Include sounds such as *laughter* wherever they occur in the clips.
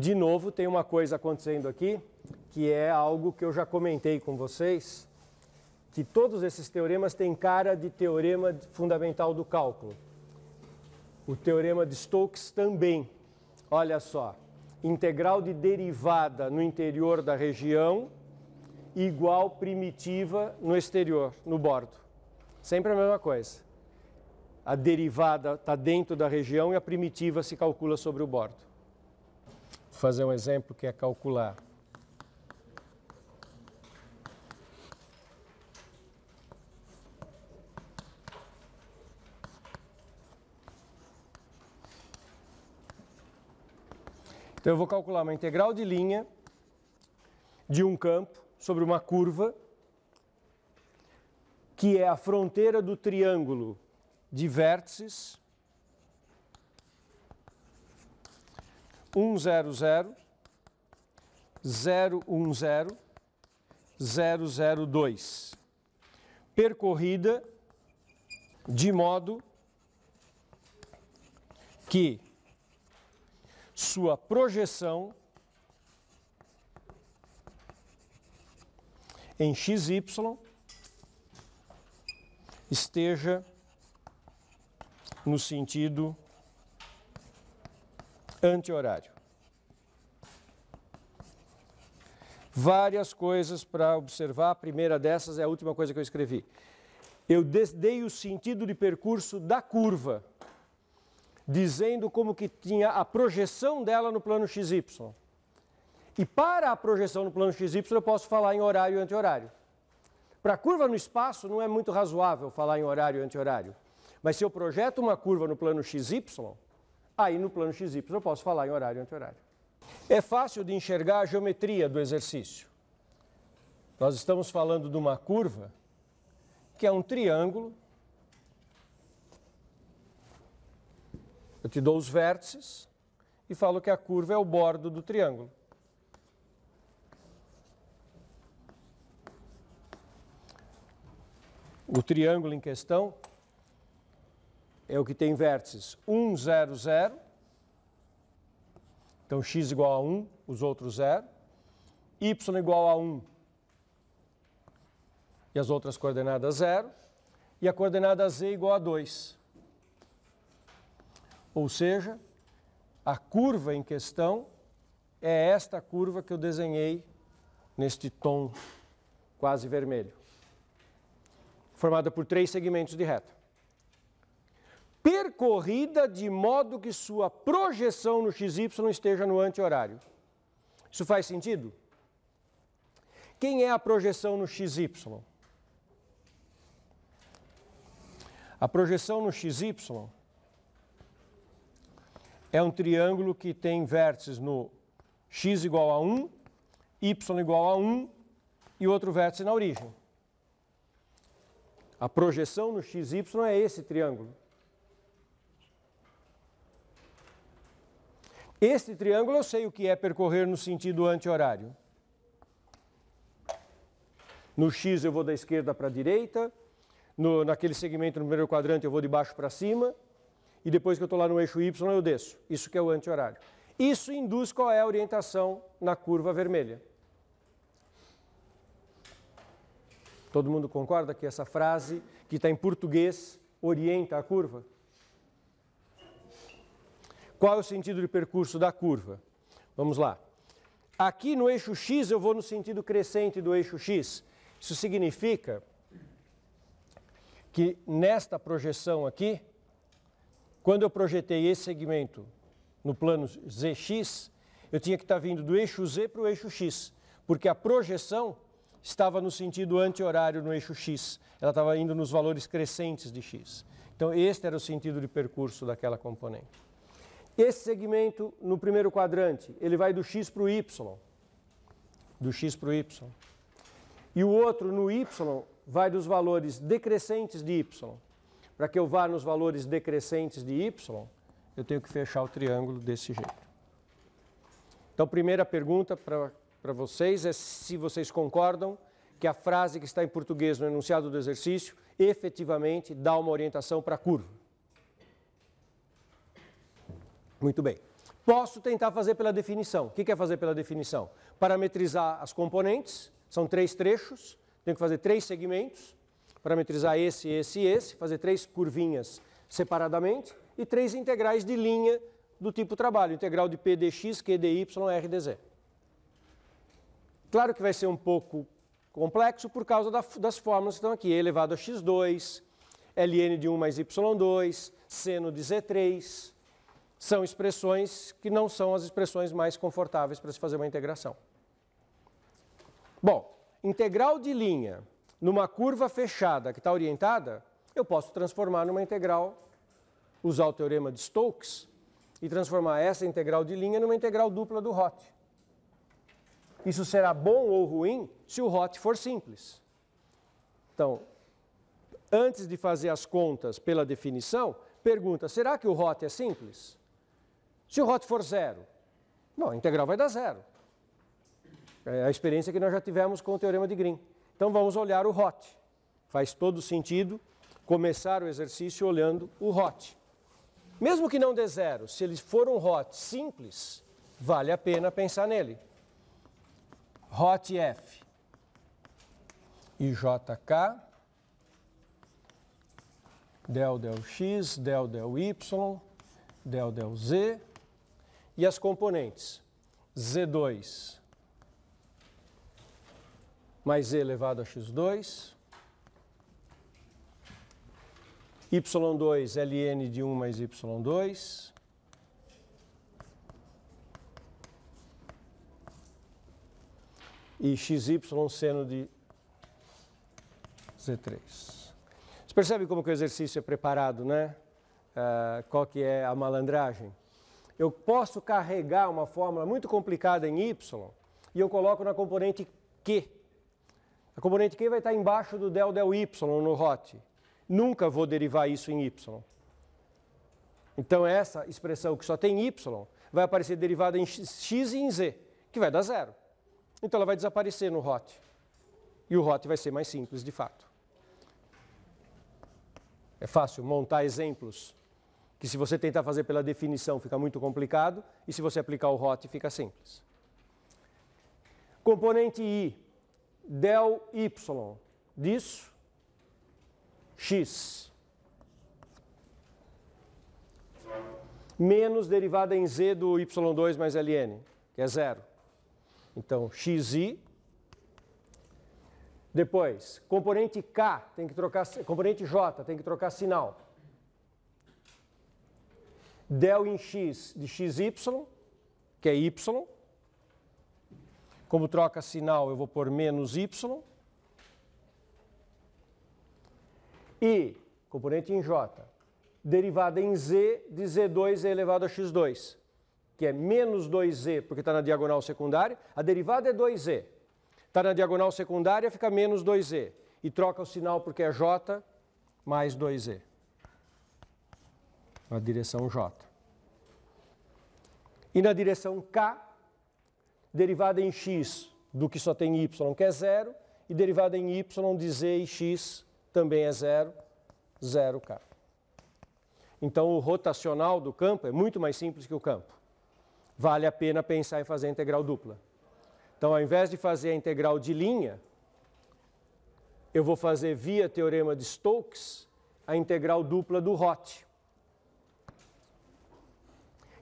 de novo, tem uma coisa acontecendo aqui, que é algo que eu já comentei com vocês, que todos esses teoremas têm cara de teorema fundamental do cálculo. O teorema de Stokes também. Olha só, integral de derivada no interior da região igual primitiva no exterior, no bordo. Sempre a mesma coisa. A derivada está dentro da região e a primitiva se calcula sobre o bordo fazer um exemplo que é calcular. Então eu vou calcular uma integral de linha de um campo sobre uma curva que é a fronteira do triângulo de vértices 100, 010, 002. Percorrida de modo que sua projeção em XY esteja no sentido anti-horário. Várias coisas para observar. A primeira dessas é a última coisa que eu escrevi. Eu dei o sentido de percurso da curva, dizendo como que tinha a projeção dela no plano XY. E para a projeção no plano XY eu posso falar em horário e anti-horário. Para a curva no espaço não é muito razoável falar em horário e anti-horário. Mas se eu projeto uma curva no plano XY, Aí no plano XY eu posso falar em horário e anti-horário. É fácil de enxergar a geometria do exercício. Nós estamos falando de uma curva que é um triângulo. Eu te dou os vértices e falo que a curva é o bordo do triângulo. O triângulo em questão é o que tem vértices 1, 0, 0. Então, x igual a 1, os outros 0. y igual a 1 e as outras coordenadas 0. E a coordenada z igual a 2. Ou seja, a curva em questão é esta curva que eu desenhei neste tom quase vermelho, formada por três segmentos de reta percorrida de modo que sua projeção no XY esteja no anti-horário. Isso faz sentido? Quem é a projeção no XY? A projeção no XY é um triângulo que tem vértices no x igual a 1, y igual a 1 e outro vértice na origem. A projeção no XY é esse triângulo. Este triângulo eu sei o que é percorrer no sentido anti-horário. No X eu vou da esquerda para a direita, no, naquele segmento no primeiro quadrante eu vou de baixo para cima, e depois que eu estou lá no eixo Y eu desço. Isso que é o anti-horário. Isso induz qual é a orientação na curva vermelha. Todo mundo concorda que essa frase, que está em português, orienta a curva? Qual é o sentido de percurso da curva? Vamos lá. Aqui no eixo X eu vou no sentido crescente do eixo X. Isso significa que nesta projeção aqui, quando eu projetei esse segmento no plano ZX, eu tinha que estar tá vindo do eixo Z para o eixo X, porque a projeção estava no sentido anti-horário no eixo X, ela estava indo nos valores crescentes de X. Então este era o sentido de percurso daquela componente. Esse segmento no primeiro quadrante, ele vai do x para o y. Do x para o y. E o outro no y vai dos valores decrescentes de y. Para que eu vá nos valores decrescentes de y, eu tenho que fechar o triângulo desse jeito. Então, primeira pergunta para vocês é se vocês concordam que a frase que está em português no enunciado do exercício efetivamente dá uma orientação para a curva. Muito bem. Posso tentar fazer pela definição. O que é fazer pela definição? Parametrizar as componentes, são três trechos, tenho que fazer três segmentos, parametrizar esse, esse e esse, fazer três curvinhas separadamente e três integrais de linha do tipo trabalho, integral de p dx, q dy, r dz. Claro que vai ser um pouco complexo por causa da, das fórmulas que estão aqui, e elevado a x2, ln de 1 mais y2, seno de z3, são expressões que não são as expressões mais confortáveis para se fazer uma integração. Bom, integral de linha numa curva fechada que está orientada, eu posso transformar numa integral, usar o teorema de Stokes e transformar essa integral de linha numa integral dupla do Roth. Isso será bom ou ruim se o Roth for simples. Então, antes de fazer as contas pela definição, pergunta: será que o Roth é simples? Se o ROT for zero, não, a integral vai dar zero. É a experiência que nós já tivemos com o teorema de Green. Então vamos olhar o ROT. Faz todo sentido começar o exercício olhando o ROT. Mesmo que não dê zero, se ele for um ROT simples, vale a pena pensar nele. ROT F e JK, del del x, del del y, del del z, e as componentes. Z2 mais Z elevado a x2, y2 ln de 1 mais y2, e xy seno de Z3. Você percebe como que o exercício é preparado, né? Uh, qual que é a malandragem? Eu posso carregar uma fórmula muito complicada em Y e eu coloco na componente Q. A componente Q vai estar embaixo do del del Y no ROT. Nunca vou derivar isso em Y. Então essa expressão que só tem Y vai aparecer derivada em X e em Z, que vai dar zero. Então ela vai desaparecer no ROT. E o ROT vai ser mais simples de fato. É fácil montar exemplos que se você tentar fazer pela definição fica muito complicado e se você aplicar o hot fica simples. Componente I, del y disso, x. Menos derivada em z do y2 mais ln, que é zero. Então, xi. Depois, componente k tem que trocar, componente j tem que trocar sinal del em x de xy, que é y. Como troca sinal, eu vou pôr menos y. E, componente em j, derivada em z de z2 é elevado a x2, que é menos 2z, porque está na diagonal secundária. A derivada é 2z. Está na diagonal secundária, fica menos 2z. E troca o sinal porque é j mais 2z na direção J. E na direção K, derivada em x do que só tem y, que é zero, e derivada em y de z e x também é zero, zero k Então o rotacional do campo é muito mais simples que o campo. Vale a pena pensar em fazer a integral dupla. Então ao invés de fazer a integral de linha, eu vou fazer via teorema de Stokes a integral dupla do Roth.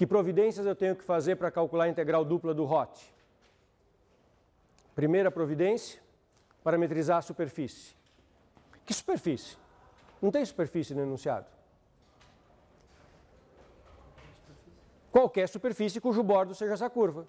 Que providências eu tenho que fazer para calcular a integral dupla do ROT? Primeira providência, parametrizar a superfície. Que superfície? Não tem superfície no enunciado. Qualquer superfície cujo bordo seja essa curva.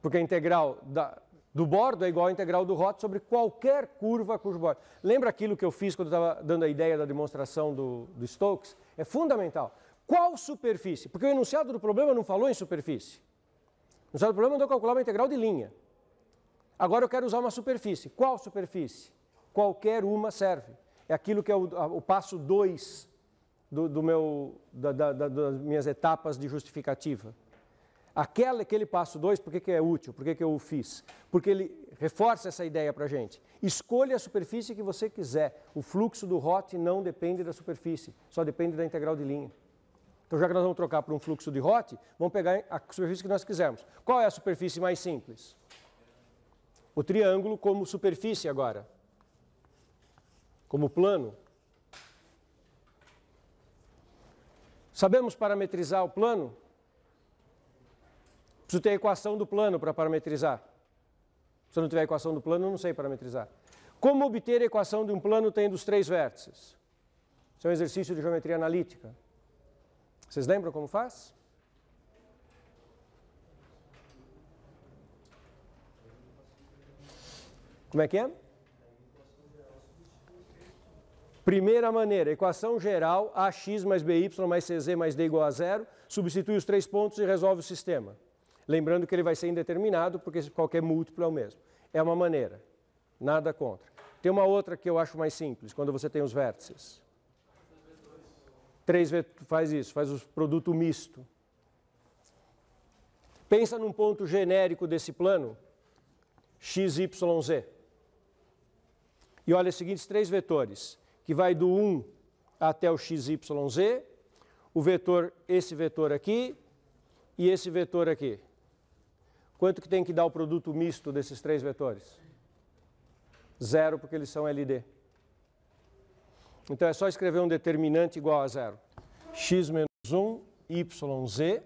Porque a integral da, do bordo é igual à integral do ROT sobre qualquer curva cujo bordo. Lembra aquilo que eu fiz quando estava dando a ideia da demonstração do, do Stokes? É fundamental. Qual superfície? Porque o enunciado do problema não falou em superfície. O enunciado do problema mandou calcular uma integral de linha. Agora eu quero usar uma superfície. Qual superfície? Qualquer uma serve. É aquilo que é o, o passo 2 do, do, meu, da, da, da, das minhas etapas de justificativa. Aquela, aquele passo 2, por que, que é útil? Por que, que eu o fiz? Porque ele reforça essa ideia para a gente. Escolha a superfície que você quiser. O fluxo do hot não depende da superfície, só depende da integral de linha. Então, já que nós vamos trocar por um fluxo de Roth, vamos pegar a superfície que nós quisermos. Qual é a superfície mais simples? O triângulo como superfície agora. Como plano. Sabemos parametrizar o plano? Preciso ter a equação do plano para parametrizar. Se eu não tiver a equação do plano, eu não sei parametrizar. Como obter a equação de um plano tendo os três vértices? Isso é um exercício de geometria analítica. Vocês lembram como faz? Como é que é? Primeira maneira, equação geral, ax mais by mais cz mais d igual a zero, substitui os três pontos e resolve o sistema. Lembrando que ele vai ser indeterminado, porque qualquer múltiplo é o mesmo. É uma maneira, nada contra. Tem uma outra que eu acho mais simples, quando você tem os vértices. Três faz isso, faz o produto misto. Pensa num ponto genérico desse plano, x y z E olha os seguintes três vetores, que vai do 1 até o z o vetor, esse vetor aqui e esse vetor aqui. Quanto que tem que dar o produto misto desses três vetores? Zero, porque eles são LD. Então é só escrever um determinante igual a zero. x menos 1, yz.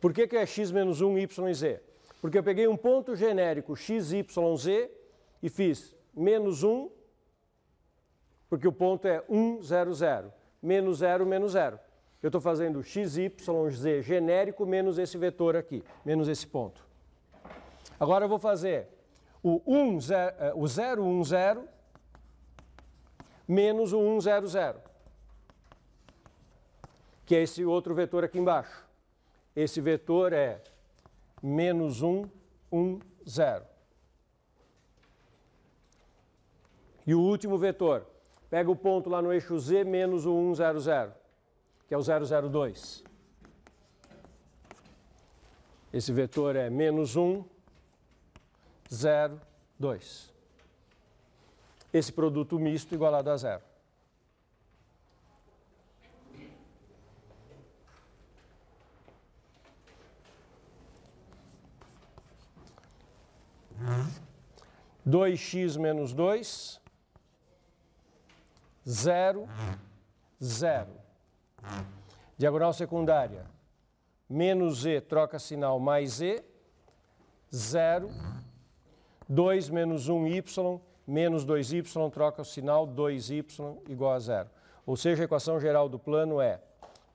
Por que, que é x menos 1, yz? Porque eu peguei um ponto genérico x, y, z e fiz menos 1, porque o ponto é 1, 0, 0. Menos 0, menos 0. Eu estou fazendo x, y, z genérico menos esse vetor aqui, menos esse ponto. Agora eu vou fazer o 0, 1, 0 menos o 1 0 0, que é esse outro vetor aqui embaixo. Esse vetor é menos 1, 1, 0. E o último vetor, pega o ponto lá no eixo Z menos o 1, 0, 0, que é o 0 0, 2. Esse vetor é menos 1, 0, 2 esse produto misto igualado a zero. Dois x menos dois, zero, zero. Diagonal secundária, menos e, troca sinal, mais e, zero, 2 menos 1, um, y, menos 2y, troca o sinal, 2y igual a zero. Ou seja, a equação geral do plano é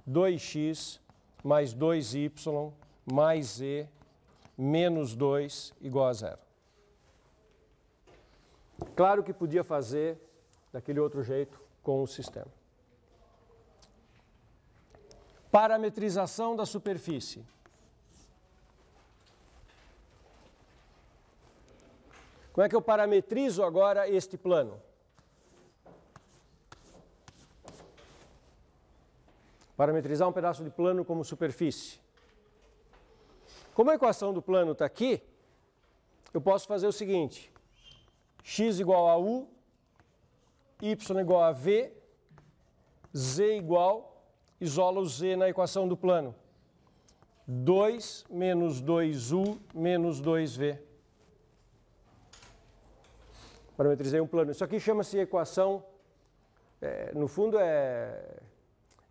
2x mais 2y mais z menos 2 igual a zero. Claro que podia fazer daquele outro jeito com o sistema. Parametrização da superfície. Como é que eu parametrizo agora este plano? Parametrizar um pedaço de plano como superfície. Como a equação do plano está aqui, eu posso fazer o seguinte. x igual a u, y igual a v, z igual, isola o z na equação do plano. 2 menos 2u menos 2v parametrizei um plano. Isso aqui chama-se equação, é, no fundo é,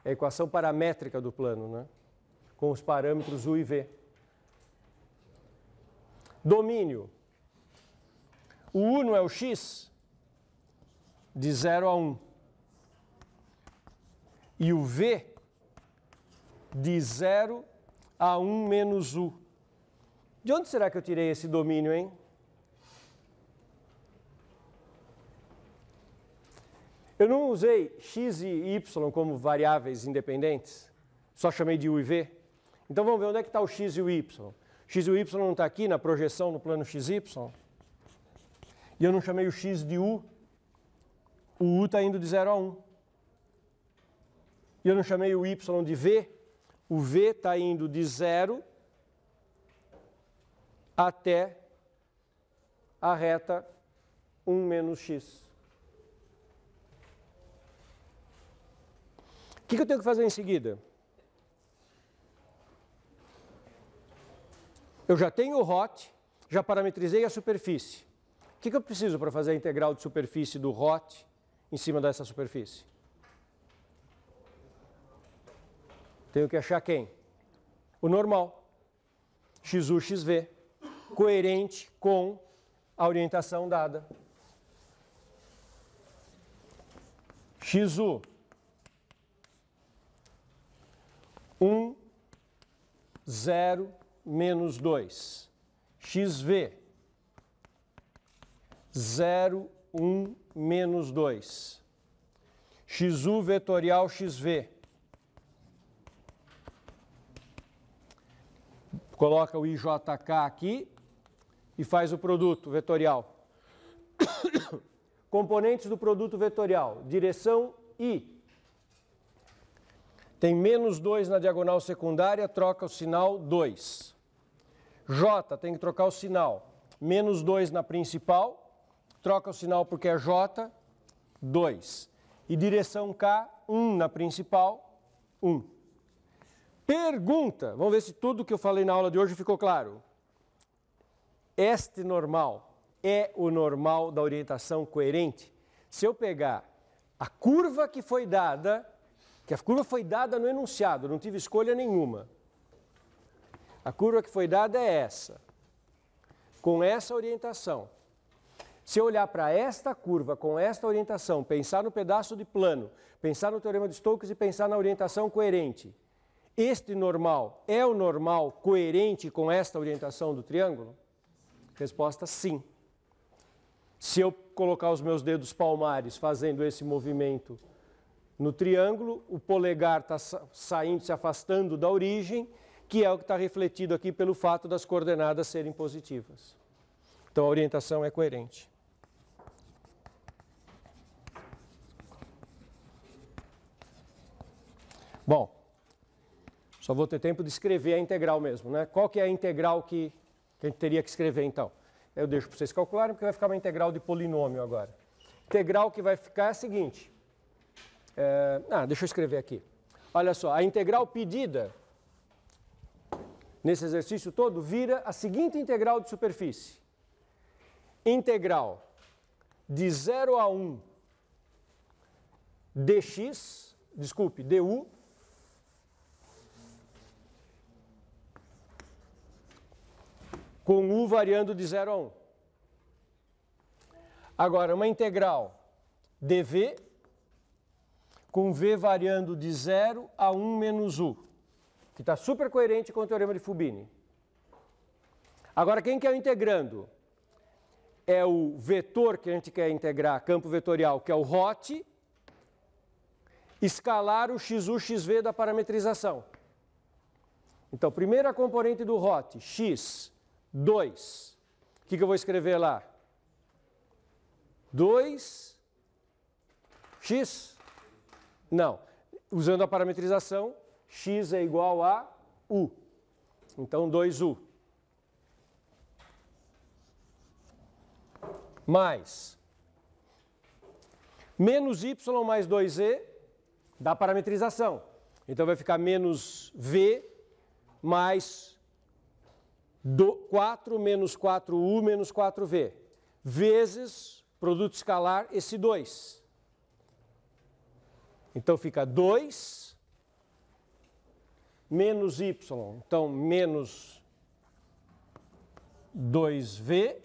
é a equação paramétrica do plano, né? com os parâmetros U e V. Domínio. O U não é o X de 0 a 1. Um. E o V de 0 a 1 um menos U. De onde será que eu tirei esse domínio, hein? Eu não usei x e y como variáveis independentes, só chamei de u e v. Então vamos ver onde é que está o x e o y. x e o y não está aqui na projeção no plano xy. E eu não chamei o x de u. O u está indo de 0 a 1. Um. E eu não chamei o y de v. O v está indo de 0 até a reta 1 menos x. O que, que eu tenho que fazer em seguida? Eu já tenho o hot, já parametrizei a superfície. O que, que eu preciso para fazer a integral de superfície do hot em cima dessa superfície? Tenho que achar quem? O normal. x1, xv. Coerente com a orientação dada. x1 1, 0, menos 2. XV, 0, 1, menos 2. XU vetorial XV. Coloca o IJK aqui e faz o produto vetorial. *coughs* Componentes do produto vetorial. Direção I tem menos 2 na diagonal secundária, troca o sinal 2. J, tem que trocar o sinal. Menos 2 na principal, troca o sinal porque é J, 2. E direção K, 1 um na principal, 1. Um. Pergunta, vamos ver se tudo que eu falei na aula de hoje ficou claro. Este normal é o normal da orientação coerente? Se eu pegar a curva que foi dada que a curva foi dada no enunciado, não tive escolha nenhuma. A curva que foi dada é essa, com essa orientação. Se eu olhar para esta curva com esta orientação, pensar no pedaço de plano, pensar no teorema de Stokes e pensar na orientação coerente, este normal é o normal coerente com esta orientação do triângulo? Resposta sim. Se eu colocar os meus dedos palmares fazendo esse movimento no triângulo, o polegar está saindo, se afastando da origem, que é o que está refletido aqui pelo fato das coordenadas serem positivas. Então a orientação é coerente. Bom, só vou ter tempo de escrever a integral mesmo, né? Qual que é a integral que, que a gente teria que escrever então? Eu deixo para vocês calcularem, porque vai ficar uma integral de polinômio agora. Integral que vai ficar é a seguinte. É, ah, deixa eu escrever aqui. Olha só, a integral pedida nesse exercício todo vira a seguinte integral de superfície. Integral de 0 a 1 dx, desculpe, du, com u variando de 0 a 1. Agora, uma integral dv com V variando de 0 a 1 menos U, que está super coerente com o teorema de Fubini. Agora, quem que é o integrando? É o vetor que a gente quer integrar, campo vetorial, que é o ROT, escalar o XU, XV da parametrização. Então, primeira componente do ROT, X, 2. O que, que eu vou escrever lá? 2, X. Não. Usando a parametrização, x é igual a u. Então, 2u. Mais menos y mais 2e da parametrização. Então, vai ficar menos v mais do 4 menos 4u menos 4v, vezes produto escalar esse 2. Então fica 2 menos y. Então menos 2v.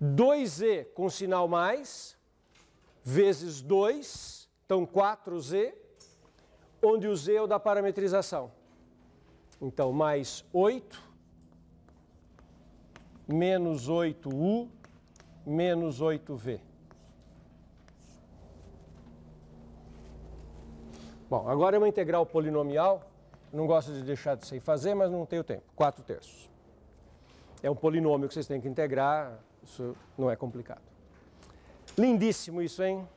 2z com sinal mais, vezes 2, então 4z, onde o z é o da parametrização. Então, mais 8, menos 8u, menos 8v. Bom, agora é uma integral polinomial. Não gosto de deixar de sem fazer, mas não tenho tempo. 4 terços. É um polinômio que vocês têm que integrar. Isso não é complicado. Lindíssimo isso, hein?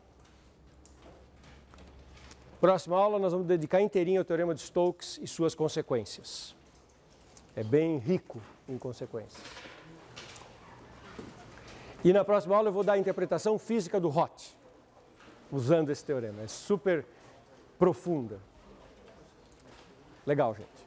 Próxima aula nós vamos dedicar inteirinho ao Teorema de Stokes e suas consequências. É bem rico em consequências. E na próxima aula eu vou dar a interpretação física do Hot, usando esse teorema. É super profunda. Legal, gente.